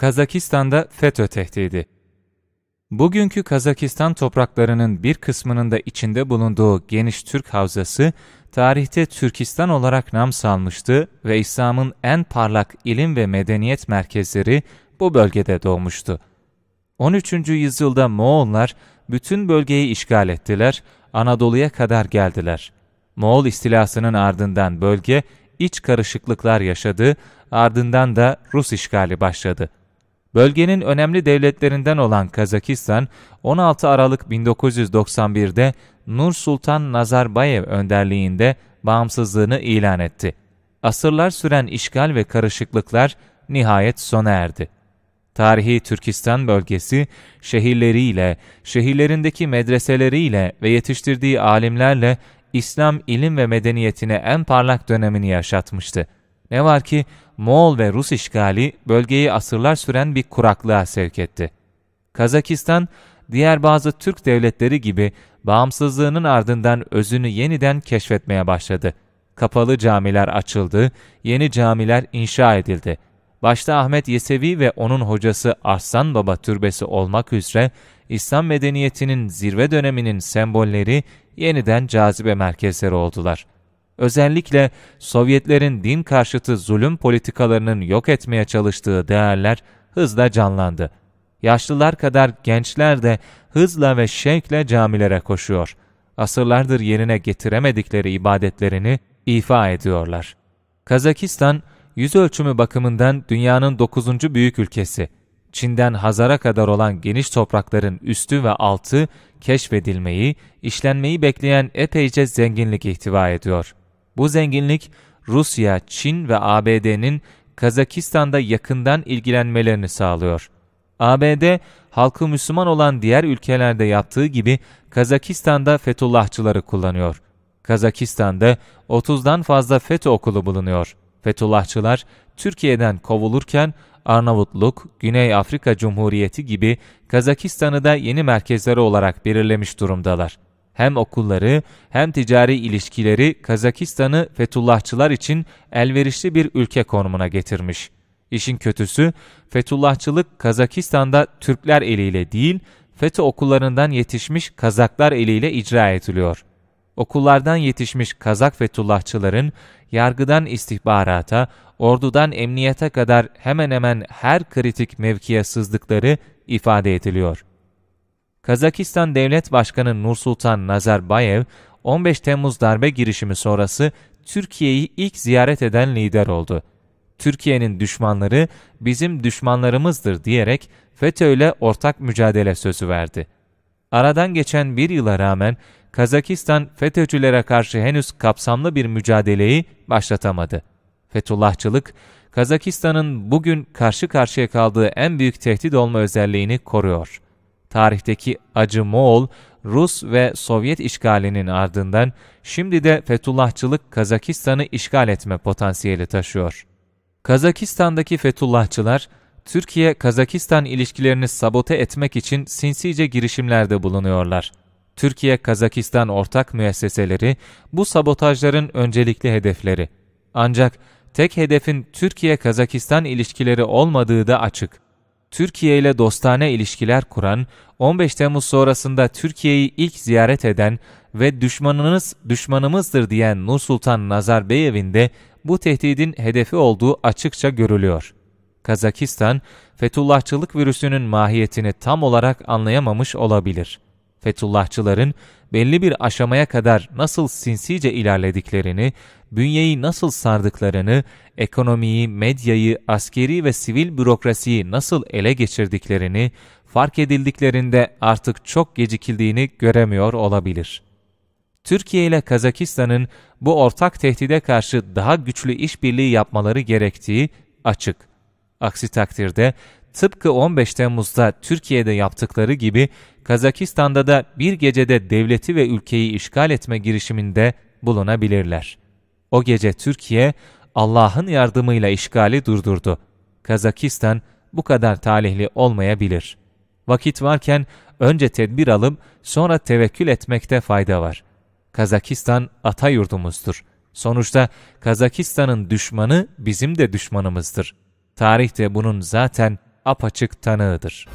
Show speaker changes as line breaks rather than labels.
Kazakistan'da FETÖ tehdidi. Bugünkü Kazakistan topraklarının bir kısmının da içinde bulunduğu geniş Türk havzası, tarihte Türkistan olarak nam salmıştı ve İslam'ın en parlak ilim ve medeniyet merkezleri bu bölgede doğmuştu. 13. yüzyılda Moğollar bütün bölgeyi işgal ettiler, Anadolu'ya kadar geldiler. Moğol istilasının ardından bölge iç karışıklıklar yaşadı, ardından da Rus işgali başladı. Bölgenin önemli devletlerinden olan Kazakistan, 16 Aralık 1991'de Nur Sultan Nazarbayev önderliğinde bağımsızlığını ilan etti. Asırlar süren işgal ve karışıklıklar nihayet sona erdi. Tarihi Türkistan bölgesi şehirleriyle, şehirlerindeki medreseleriyle ve yetiştirdiği alimlerle İslam ilim ve medeniyetine en parlak dönemini yaşatmıştı. Ne var ki Moğol ve Rus işgali bölgeyi asırlar süren bir kuraklığa sevk etti. Kazakistan, diğer bazı Türk devletleri gibi bağımsızlığının ardından özünü yeniden keşfetmeye başladı. Kapalı camiler açıldı, yeni camiler inşa edildi. Başta Ahmet Yesevi ve onun hocası Arslan Baba Türbesi olmak üzere İslam medeniyetinin zirve döneminin sembolleri yeniden cazibe merkezleri oldular.'' özellikle Sovyetlerin din karşıtı zulüm politikalarının yok etmeye çalıştığı değerler hızla canlandı. Yaşlılar kadar gençler de hızla ve şevkle camilere koşuyor. Asırlardır yerine getiremedikleri ibadetlerini ifa ediyorlar. Kazakistan, yüz ölçümü bakımından dünyanın dokuzuncu büyük ülkesi. Çin'den Hazar'a kadar olan geniş toprakların üstü ve altı keşfedilmeyi, işlenmeyi bekleyen epeyce zenginlik ihtiva ediyor. Bu zenginlik Rusya, Çin ve ABD'nin Kazakistan'da yakından ilgilenmelerini sağlıyor. ABD, halkı Müslüman olan diğer ülkelerde yaptığı gibi Kazakistan'da Fethullahçıları kullanıyor. Kazakistan'da 30'dan fazla FETÖ okulu bulunuyor. Fethullahçılar Türkiye'den kovulurken Arnavutluk, Güney Afrika Cumhuriyeti gibi Kazakistan'ı da yeni merkezleri olarak belirlemiş durumdalar hem okulları hem ticari ilişkileri Kazakistan'ı Fethullahçılar için elverişli bir ülke konumuna getirmiş. İşin kötüsü Fethullahçılık Kazakistan'da Türkler eliyle değil, FETÖ okullarından yetişmiş Kazaklar eliyle icra ediliyor. Okullardan yetişmiş Kazak Fethullahçıların yargıdan istihbarata, ordudan emniyete kadar hemen hemen her kritik mevkiye sızdıkları ifade ediliyor. Kazakistan Devlet Başkanı Nursultan Nazarbayev, 15 Temmuz darbe girişimi sonrası Türkiye'yi ilk ziyaret eden lider oldu. Türkiye'nin düşmanları bizim düşmanlarımızdır diyerek FETÖ ile ortak mücadele sözü verdi. Aradan geçen bir yıla rağmen Kazakistan FETÖ'cülere karşı henüz kapsamlı bir mücadeleyi başlatamadı. Fetullahçılık, Kazakistan'ın bugün karşı karşıya kaldığı en büyük tehdit olma özelliğini koruyor.'' tarihteki acı Moğol, Rus ve Sovyet işgalinin ardından şimdi de Fethullahçılık Kazakistan'ı işgal etme potansiyeli taşıyor. Kazakistan'daki Fethullahçılar, Türkiye-Kazakistan ilişkilerini sabote etmek için sinsice girişimlerde bulunuyorlar. Türkiye-Kazakistan ortak müesseseleri bu sabotajların öncelikli hedefleri. Ancak tek hedefin Türkiye-Kazakistan ilişkileri olmadığı da açık. Türkiye ile dostane ilişkiler kuran, 15 Temmuz sonrasında Türkiye'yi ilk ziyaret eden ve düşmanınız düşmanımızdır diyen Nur Sultan Nazarbayev'in de bu tehdidin hedefi olduğu açıkça görülüyor. Kazakistan, Fethullahçılık virüsünün mahiyetini tam olarak anlayamamış olabilir.'' Fethullahçıların belli bir aşamaya kadar nasıl sinsice ilerlediklerini, bünyeyi nasıl sardıklarını, ekonomiyi, medyayı, askeri ve sivil bürokrasiyi nasıl ele geçirdiklerini, fark edildiklerinde artık çok gecikildiğini göremiyor olabilir. Türkiye ile Kazakistan'ın bu ortak tehdide karşı daha güçlü işbirliği yapmaları gerektiği açık. Aksi takdirde tıpkı 15 Temmuz'da Türkiye'de yaptıkları gibi Kazakistan'da da bir gecede devleti ve ülkeyi işgal etme girişiminde bulunabilirler. O gece Türkiye Allah'ın yardımıyla işgali durdurdu. Kazakistan bu kadar talihli olmayabilir. Vakit varken önce tedbir alıp sonra tevekkül etmekte fayda var. Kazakistan ata yurdumuzdur. Sonuçta Kazakistan'ın düşmanı bizim de düşmanımızdır. Tarihte bunun zaten apaçık tanığıdır.